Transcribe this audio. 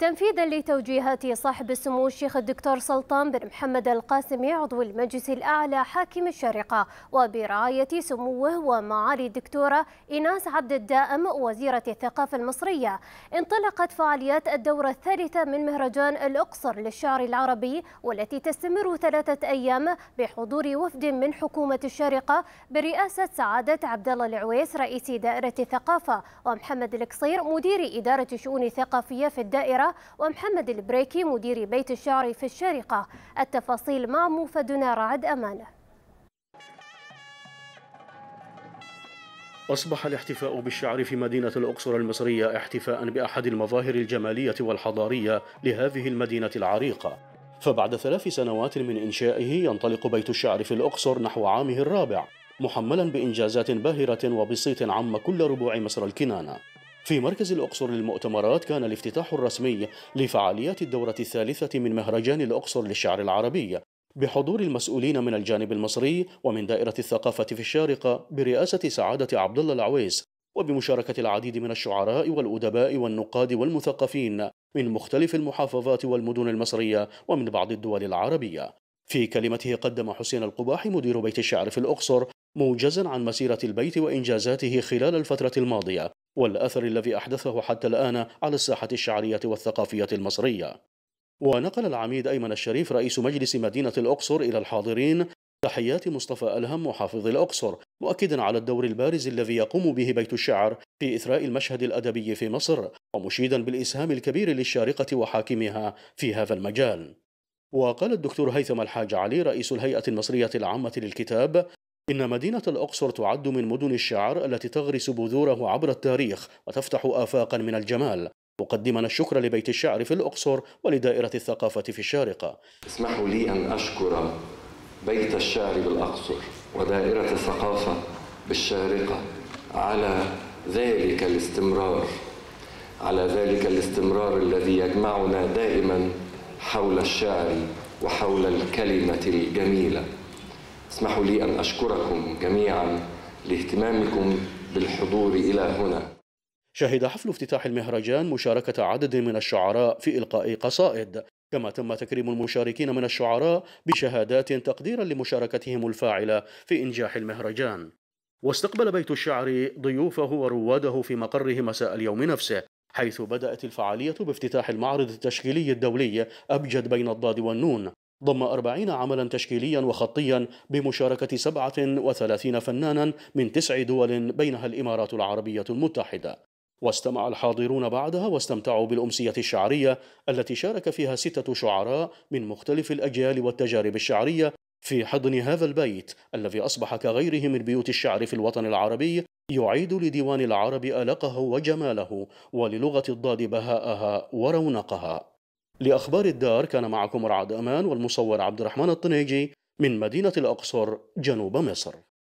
تنفيذا لتوجيهات صاحب السمو الشيخ الدكتور سلطان بن محمد القاسمي عضو المجلس الأعلى حاكم الشارقة وبرعاية سموه ومعالي الدكتورة إيناس عبد الدائم وزيرة الثقافة المصرية انطلقت فعاليات الدورة الثالثة من مهرجان الأقصر للشعر العربي والتي تستمر ثلاثة أيام بحضور وفد من حكومة الشارقة برئاسة سعادة عبد الله العويس رئيس دائرة الثقافة ومحمد القصير مدير إدارة الشؤون الثقافية في الدائرة ومحمد البريكي مدير بيت الشعر في الشارقة التفاصيل مع موفدنا رعد أمانة أصبح الاحتفاء بالشعر في مدينة الأقصر المصرية احتفاء بأحد المظاهر الجمالية والحضارية لهذه المدينة العريقة فبعد ثلاث سنوات من إنشائه ينطلق بيت الشعر في الأقصر نحو عامه الرابع محملا بإنجازات باهرة وبسيط عم كل ربوع مصر الكنانة في مركز الأقصر للمؤتمرات كان الافتتاح الرسمي لفعاليات الدورة الثالثة من مهرجان الأقصر للشعر العربي بحضور المسؤولين من الجانب المصري ومن دائرة الثقافة في الشارقة برئاسة سعادة عبد الله العويس وبمشاركة العديد من الشعراء والأدباء والنقاد والمثقفين من مختلف المحافظات والمدن المصرية ومن بعض الدول العربية في كلمته قدم حسين القباح مدير بيت الشعر في الأقصر موجزا عن مسيرة البيت وإنجازاته خلال الفترة الماضية والأثر الذي أحدثه حتى الآن على الساحة الشعرية والثقافية المصرية ونقل العميد أيمن الشريف رئيس مجلس مدينة الأقصر إلى الحاضرين تحيات مصطفى ألهم محافظ الأقصر مؤكدا على الدور البارز الذي يقوم به بيت الشعر في إثراء المشهد الأدبي في مصر ومشيدا بالإسهام الكبير للشارقة وحاكمها في هذا المجال وقال الدكتور هيثم الحاج علي رئيس الهيئة المصرية العامة للكتاب إن مدينة الأقصر تعد من مدن الشعر التي تغرس بذوره عبر التاريخ وتفتح آفاقا من الجمال مقدما الشكر لبيت الشعر في الأقصر ولدائرة الثقافة في الشارقة اسمحوا لي أن أشكر بيت الشعر بالأقصر ودائرة الثقافة بالشارقة على ذلك الاستمرار على ذلك الاستمرار الذي يجمعنا دائما حول الشعر وحول الكلمة الجميلة اسمحوا لي أن أشكركم جميعا لاهتمامكم بالحضور إلى هنا شهد حفل افتتاح المهرجان مشاركة عدد من الشعراء في إلقاء قصائد كما تم تكريم المشاركين من الشعراء بشهادات تقديرا لمشاركتهم الفاعلة في إنجاح المهرجان واستقبل بيت الشعر ضيوفه ورواده في مقره مساء اليوم نفسه حيث بدأت الفعالية بافتتاح المعرض التشكيلي الدولي أبجد بين الضاد والنون ضم أربعين عملا تشكيليا وخطيا بمشاركة سبعة وثلاثين فنانا من تسع دول بينها الإمارات العربية المتحدة واستمع الحاضرون بعدها واستمتعوا بالأمسية الشعرية التي شارك فيها ستة شعراء من مختلف الأجيال والتجارب الشعرية في حضن هذا البيت الذي أصبح كغيره من بيوت الشعر في الوطن العربي يعيد لديوان العرب ألقه وجماله وللغة الضاد بهاءها ورونقها لأخبار الدار كان معكم رعد أمان والمصور عبد الرحمن الطنيجي من مدينة الأقصر جنوب مصر